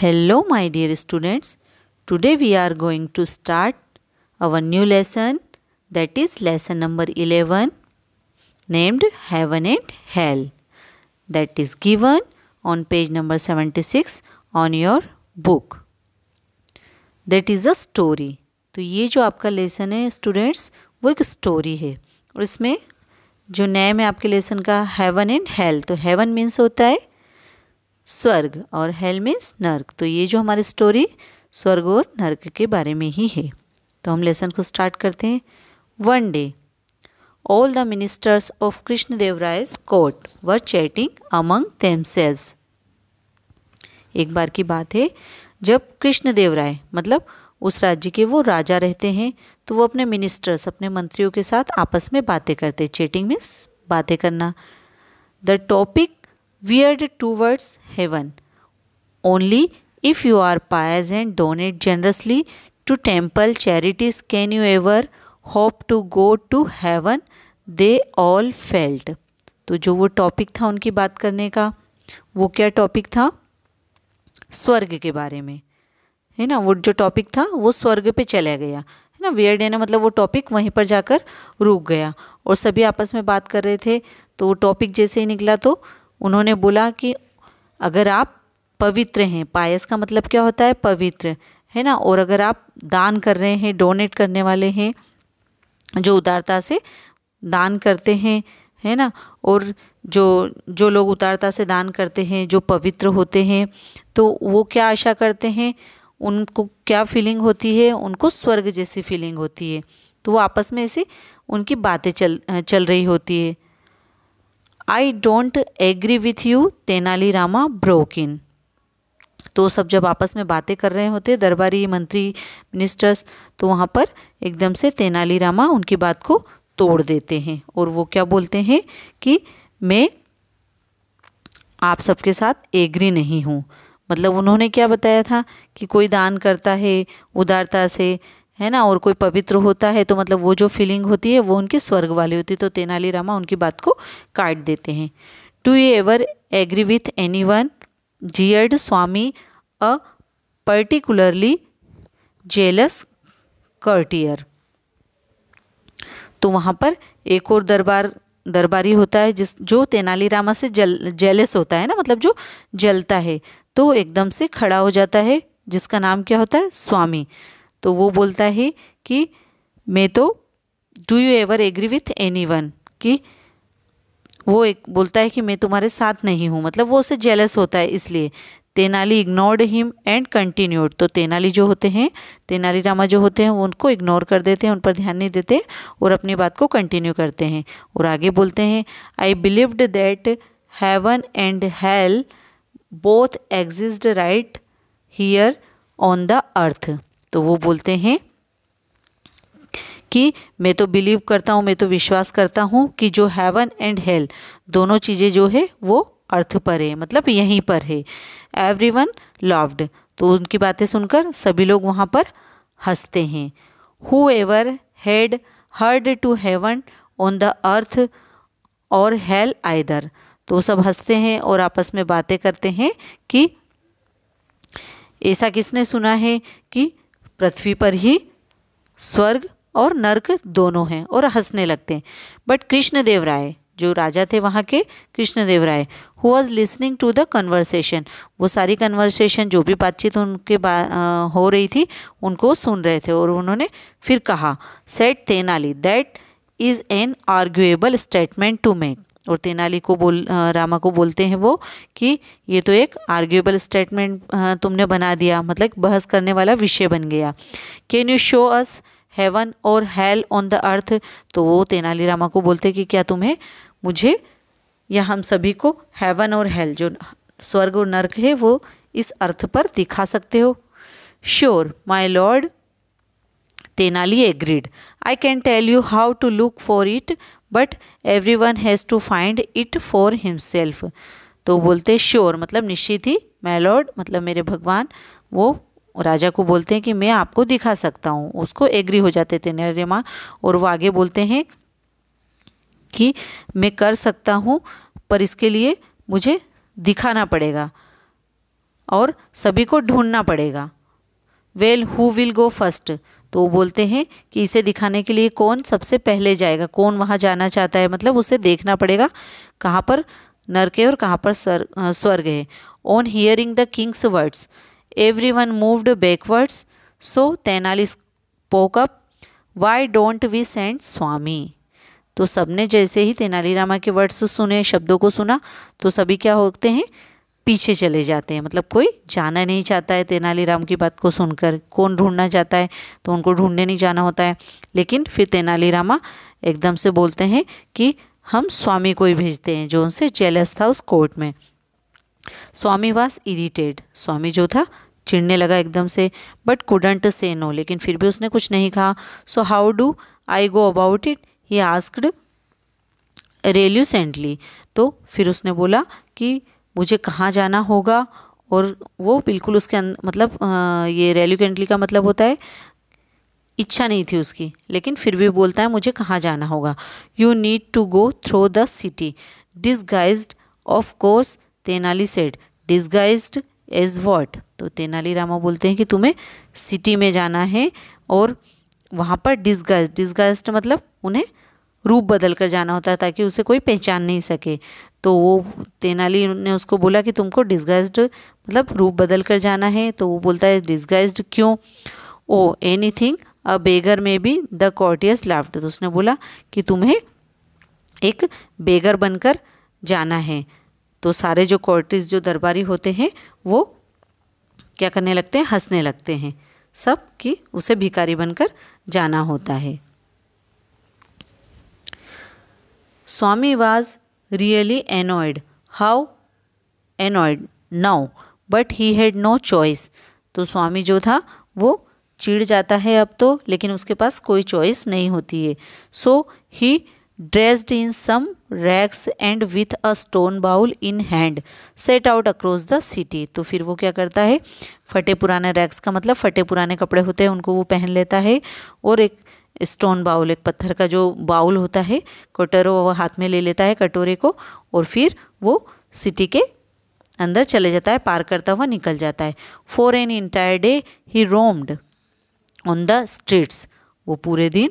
Hello my dear students, today we are going to start our new lesson that is lesson number 11 named Heaven and Hell that is given on page number 76 on your book. That is a story. तो ये जो आपका lesson है students वो एक story है और इसमें जो नए में आपके लेसन का हेवन एंड हेल तो हेवन मीन्स होता है स्वर्ग और हेल मीन्स नर्क तो ये जो हमारी स्टोरी स्वर्ग और नर्क के बारे में ही है तो हम लेसन को स्टार्ट करते हैं one day the ministers of Krishna Krishnadevraya's court were chatting among themselves. एक बार की बात है जब कृष्णदेव राय मतलब उस राज्य के वो राजा रहते हैं तो वो अपने मिनिस्टर्स अपने मंत्रियों के साथ आपस में बातें करते चैटिंग मीन्स बातें करना the topic veered towards heaven. Only if you are pious and donate generously to temple charities can you ever hope to go to heaven they all failed तो जो वो टॉपिक था उनकी बात करने का वो क्या टॉपिक था स्वर्ग के बारे में है ना वो जो टॉपिक था वो स्वर्ग पे चला गया है ना वियर्ड है ना मतलब वो टॉपिक वहीं पर जाकर रुक गया और सभी आपस में बात कर रहे थे तो वो टॉपिक जैसे ही निकला तो उन्होंने बोला कि अगर आप पवित्र हैं पायस का मतलब क्या होता है पवित्र है ना और अगर आप दान कर रहे हैं डोनेट करने वाले हैं जो उदारता से दान करते हैं है ना और जो जो लोग उदारता से दान करते हैं जो पवित्र होते हैं तो वो क्या आशा करते हैं उनको क्या फीलिंग होती है उनको स्वर्ग जैसी फीलिंग होती है तो वो आपस में ऐसी उनकी बातें चल चल रही होती है I don't agree with you Tenalirama broke in broke in तो सब जब आपस में बातें कर रहे होते दरबारी मंत्री मिनिस्टर्स तो वहाँ पर एकदम से तेनालीरामा उनकी बात को तोड़ देते हैं और वो क्या बोलते हैं कि मैं आप सबके साथ एग्री नहीं हूँ मतलब उन्होंने क्या बताया था कि कोई दान करता है उदारता से है ना और कोई पवित्र होता है तो मतलब वो जो फीलिंग होती है वो उनके स्वर्ग वाली होती है तो तेनालीरामा उनकी बात को काट देते हैं do you ever agree with anyone jeered Swami a particularly jealous courtier तो वहाँ पर एक और दरबार दरबारी होता है जिस जो तेनालीरामा से जल जेलस होता है ना मतलब जो जलता है तो एकदम से खड़ा हो जाता है जिसका नाम क्या होता है स्वामी तो वो बोलता है कि मैं तो do you ever agree with anyone कि वो एक बोलता है कि मैं तुम्हारे साथ नहीं हूँ मतलब वो उसे जेलस होता है इसलिए Tenali ignored him and continued तो तेनाली जो होते हैं तेनाली रामा जो होते हैं वो उनको इग्नोर कर देते हैं उन पर ध्यान नहीं देते और अपनी बात को कंटिन्यू करते हैं और आगे बोलते हैं I believed that heaven and hell both exist right here on the earth तो वो बोलते हैं कि मैं तो बिलीव करता हूँ मैं तो विश्वास करता हूँ कि जो हैवन एंड हेल दोनों चीज़ें जो है वो अर्थ पर है मतलब यहीं पर है एवरी वन लव्ड तो उनकी बातें सुनकर सभी लोग वहाँ पर हंसते हैं whoever had heard to heaven on the earth और हेल आइदर तो सब हंसते हैं और आपस में बातें करते हैं कि ऐसा किसने सुना है कि पृथ्वी पर ही स्वर्ग और नर्क दोनों हैं और हंसने लगते हैं बट कृष्णदेव राय जो राजा थे वहाँ के Krishnadeva Raya who was listening to the conversation वो सारी कन्वर्सेशन जो भी बातचीत उनके बा आ, हो रही थी उनको सुन रहे थे और उन्होंने फिर कहा said Tenali that is an arguable statement to make और तेनाली को बोल रामा को बोलते हैं वो कि ये तो एक आर्ग्यूएबल स्टेटमेंट तुमने बना दिया मतलब बहस करने वाला विषय बन गया can you show us heaven और हेल ऑन द अर्थ तो वो तेनाली रामा को बोलते कि क्या तुम्हें मुझे या हम सभी को हेवन और हेल जो स्वर्ग और नर्क है वो इस अर्थ पर दिखा सकते हो sure my lord Tenali agreed I can tell you how to look for it but everyone has to find it for himself तो बोलते श्योर मतलब निश्चित ही मैलॉर्ड मतलब मेरे भगवान वो राजा को बोलते हैं कि मैं आपको दिखा सकता हूँ उसको एग्री हो जाते थे नरेमा और वो आगे बोलते हैं कि मैं कर सकता हूँ पर इसके लिए मुझे दिखाना पड़ेगा और सभी को ढूंढना पड़ेगा well who will go first तो बोलते हैं कि इसे दिखाने के लिए कौन सबसे पहले जाएगा कौन वहाँ जाना चाहता है मतलब उसे देखना पड़ेगा कहाँ पर नरक है और कहाँ पर स्वर्ग है on hearing the king's words everyone moved backwards so Tenali spoke up why don't we send Swami तो सबने जैसे ही तेनालीरामा के वर्ड्स सुने शब्दों को सुना तो सभी क्या होते हैं पीछे चले जाते हैं मतलब कोई जाना नहीं चाहता है तेनालीराम की बात को सुनकर कौन ढूंढना चाहता है तो उनको ढूंढने नहीं जाना होता है लेकिन फिर तेनालीरामा एकदम से बोलते हैं कि हम स्वामी को ही भेजते हैं जो उनसे जेलस था उस कोर्ट में स्वामी वास इरिटेड स्वामी जो था चिढ़ने लगा एकदम से बट कुडंट से नो लेकिन फिर भी उसने कुछ नहीं कहा so how do I go about it he asked reluctantly तो फिर उसने बोला कि मुझे कहाँ जाना होगा और वो बिल्कुल उसके अंदर मतलब आ, ये रेल्यूकेंटली का मतलब होता है इच्छा नहीं थी उसकी लेकिन फिर भी बोलता है मुझे कहाँ जाना होगा you need to go through the city disguise of course Tenali said disguise as what तो तेनाली रामा बोलते हैं कि तुम्हें सिटी में जाना है और वहाँ पर डिसगाइज डिसगाइज मतलब उन्हें रूप बदल कर जाना होता है ताकि उसे कोई पहचान नहीं सके तो वो तेनाली ने उसको बोला कि तुमको डिजगाइज मतलब रूप बदल कर जाना है तो वो बोलता है डिस्गाइज्ड क्यों ओ एनी थिंग अ बेगर में भी द कॉर्टियस लाफ्ट तो उसने बोला कि तुम्हें एक बेगर बनकर जाना है तो सारे जो कॉर्टिस जो दरबारी होते हैं वो क्या करने लगते हैं हंसने लगते हैं सब कि उसे भिकारी बनकर जाना होता है Swami was really annoyed. How? Annoyed. Now. But he had no choice. तो स्वामी जो था वो चिढ़ जाता है अब तो लेकिन उसके पास कोई चॉइस नहीं होती है so he dressed in some rags and with a stone bowl in hand set out across the city तो फिर वो क्या करता है फटे पुराने रैक्स का मतलब फटे पुराने कपड़े होते हैं उनको वो पहन लेता है और एक स्टोन बाउल एक पत्थर का जो बाउल होता है कटोरे वो हाथ में ले लेता है कटोरे को और फिर वो सिटी के अंदर चले जाता है पार करता हुआ निकल जाता है for an entire day he roamed on the streets वो पूरे दिन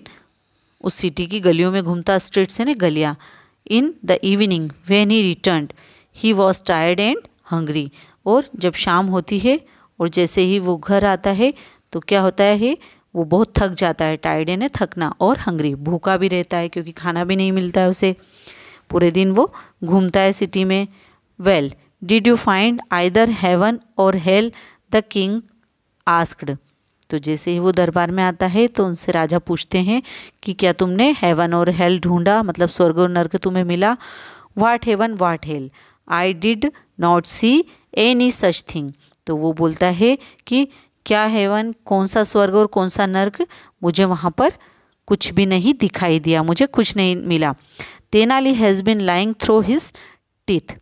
उस सिटी की गलियों में घूमता स्ट्रीट्स है ना गलियाँ in the evening when he return he was tired and hungry और जब शाम होती है और जैसे ही वो घर आता है तो क्या होता है वो बहुत थक जाता है टायर्ड यानी थकना और हंग्री भूखा भी रहता है क्योंकि खाना भी नहीं मिलता है उसे पूरे दिन वो घूमता है सिटी में well did you find either heaven और हेल द किंग आस्कड तो जैसे ही वो दरबार में आता है तो उनसे राजा पूछते हैं कि क्या तुमने हेवन और हेल ढूंढा मतलब स्वर्ग और नर्क तुम्हें मिला what heaven what hell I did not see any such thing तो वो बोलता है कि क्या हेवन कौन सा स्वर्ग और कौन सा नर्क मुझे वहाँ पर कुछ भी नहीं दिखाई दिया मुझे कुछ नहीं मिला Tenali has been lying through his teeth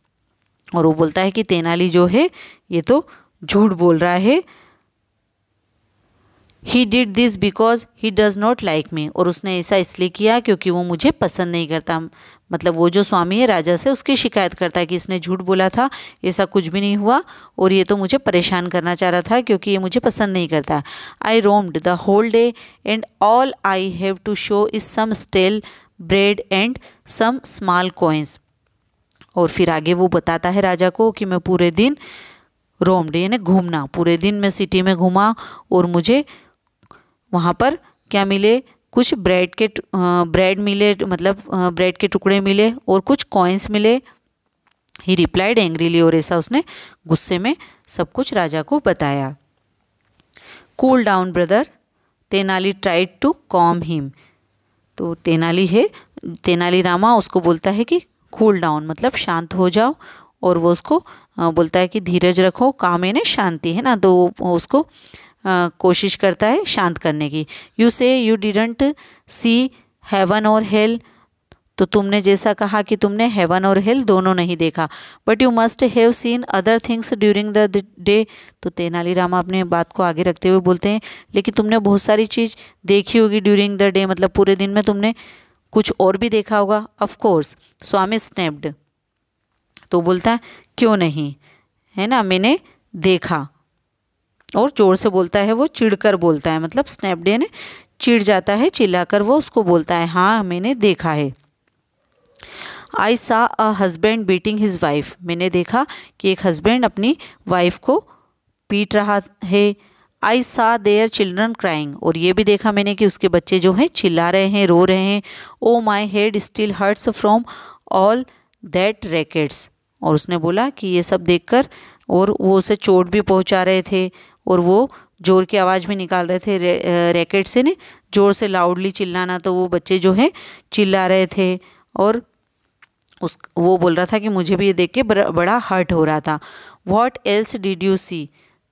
और वो बोलता है कि तेनाली जो है ये तो झूठ बोल रहा है he did this because he does not like me और उसने ऐसा इसलिए किया क्योंकि वो मुझे पसंद नहीं करता मतलब वो जो स्वामी है राजा से उसकी शिकायत करता है कि इसने झूठ बोला था ऐसा कुछ भी नहीं हुआ और ये तो मुझे परेशान करना चाह रहा था क्योंकि ये मुझे पसंद नहीं करता I roamed the whole day and all I have to show is some stale bread and some small coins और फिर आगे वो बताता है राजा को कि मैं पूरे दिन रोम्ड यानी घूमना पूरे दिन मैं सिटी में घूमा और मुझे वहाँ पर क्या मिले कुछ ब्रेड के ब्रेड मिले मतलब ब्रेड के टुकड़े मिले और कुछ कॉइन्स मिले ही रिप्लाइड एंग्रीली और ऐसा उसने गुस्से में सब कुछ राजा को बताया cool down brother Tenali tried to calm him तो तेनाली है तेनाली रामा उसको बोलता है कि कूल डाउन मतलब शांत हो जाओ और वो उसको बोलता है कि धीरज रखो काम है ना शांति है ना तो उसको कोशिश करता है शांत करने की you say you didn't see heaven और हेल तो तुमने जैसा कहा कि तुमने हेवन और हेल दोनों नहीं देखा but you must have seen other things during the day तो तेनालीराम अपने बात को आगे रखते हुए बोलते हैं लेकिन तुमने बहुत सारी चीज़ देखी होगी ड्यूरिंग द डे मतलब पूरे दिन में तुमने कुछ और भी देखा होगा ऑफकोर्स स्वामी स्नैप्ड तो बोलता है क्यों नहीं है ना मैंने देखा और ज़ोर से बोलता है वो चिढ़कर बोलता है मतलब स्नैपडे ने जाता है चिल्लाकर वो उसको बोलता है हाँ मैंने देखा है I saw a husband beating his wife मैंने देखा कि एक हस्बैंड अपनी वाइफ को पीट रहा है आई सा देयर चिल्ड्रन क्राइंग और ये भी देखा मैंने कि उसके बच्चे जो हैं चिल्ला रहे हैं रो रहे हैं oh my head still hurts from all that rackets और उसने बोला कि ये सब देखकर और वो उसे चोट भी पहुंचा रहे थे और वो ज़ोर की आवाज़ में निकाल रहे थे रे, रैकेट से ने ज़ोर से लाउडली चिल्लाना तो वो बच्चे जो है चिल्ला रहे थे और उस वो बोल रहा था कि मुझे भी ये देख के बड़ा हर्ट हो रहा था what else did you see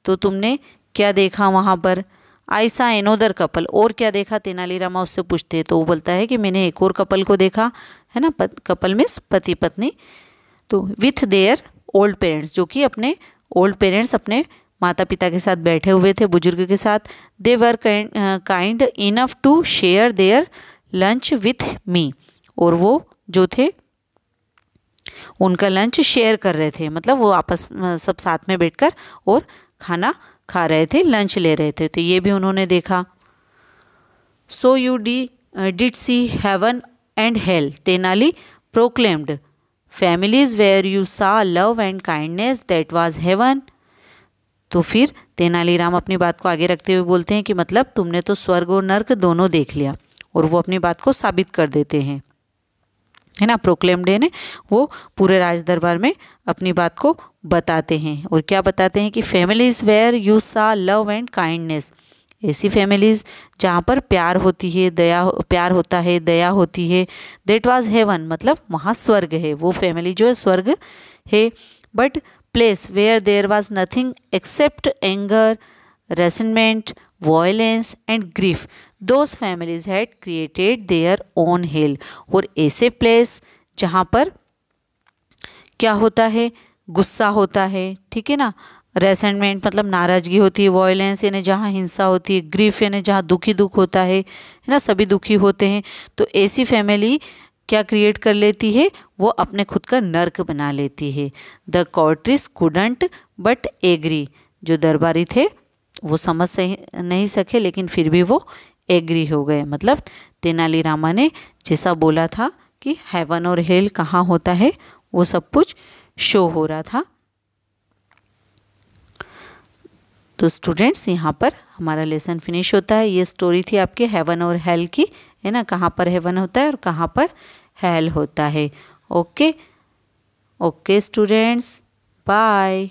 तो तुमने क्या देखा वहाँ पर आयसा एनोदर कपल और क्या देखा तेनालीरामा उससे पूछते हैं तो वो बोलता है कि मैंने एक और कपल को देखा है ना पत, कपल मीन्स पति पत्नी तो विथ देयर ओल्ड पेरेंट्स जो कि अपने ओल्ड पेरेंट्स अपने माता पिता के साथ बैठे हुए थे बुजुर्ग के साथ they were kind enough to share their lunch with me और वो जो थे उनका लंच शेयर कर रहे थे मतलब वो आपस uh, सब साथ में बैठकर और खाना खा रहे थे लंच ले रहे थे तो ये भी उन्होंने देखा so you did see heaven and hell Tenali proclaimed families where you saw love and kindness that was heaven तो फिर तेनालीराम अपनी बात को आगे रखते हुए बोलते हैं कि मतलब तुमने तो स्वर्ग और नर्क दोनों देख लिया और वो अपनी बात को साबित कर देते हैं है ना प्रोक्लेम डे ने वो पूरे राज दरबार में अपनी बात को बताते हैं और क्या बताते हैं कि families where you saw love and kindness ऐसी फैमिलीज़ जहाँ पर प्यार होती है दया प्यार होता है दया होती है देट वॉज हेवन मतलब वहाँ स्वर्ग है वो फैमिली जो है स्वर्ग है but place where there was nothing except anger resentment violence and grief those families had created their own hell और ऐसे प्लेस जहाँ पर क्या होता है गुस्सा होता है ठीक है ना रेसेंटमेंट मतलब नाराज़गी होती है वॉयलेंस यानी जहाँ हिंसा होती है ग्रीफ यानी जहाँ दुखी दुख होता है है ना सभी दुखी होते हैं तो ऐसी फैमिली क्या क्रिएट कर लेती है वो अपने खुद का नर्क बना लेती है the courtiers couldn't but agree जो दरबारी थे वो समझ सही नहीं सके लेकिन फिर भी वो एग्री हो गए मतलब तेनालीरामा ने जैसा बोला था कि हेवन और हेल कहाँ होता है वो सब कुछ शो हो रहा था तो स्टूडेंट्स यहाँ पर हमारा लेसन फिनिश होता है ये स्टोरी थी आपके हेवन और हेल की है ना कहाँ पर हेवन होता है और कहाँ पर हेल होता है ओके ओके स्टूडेंट्स बाय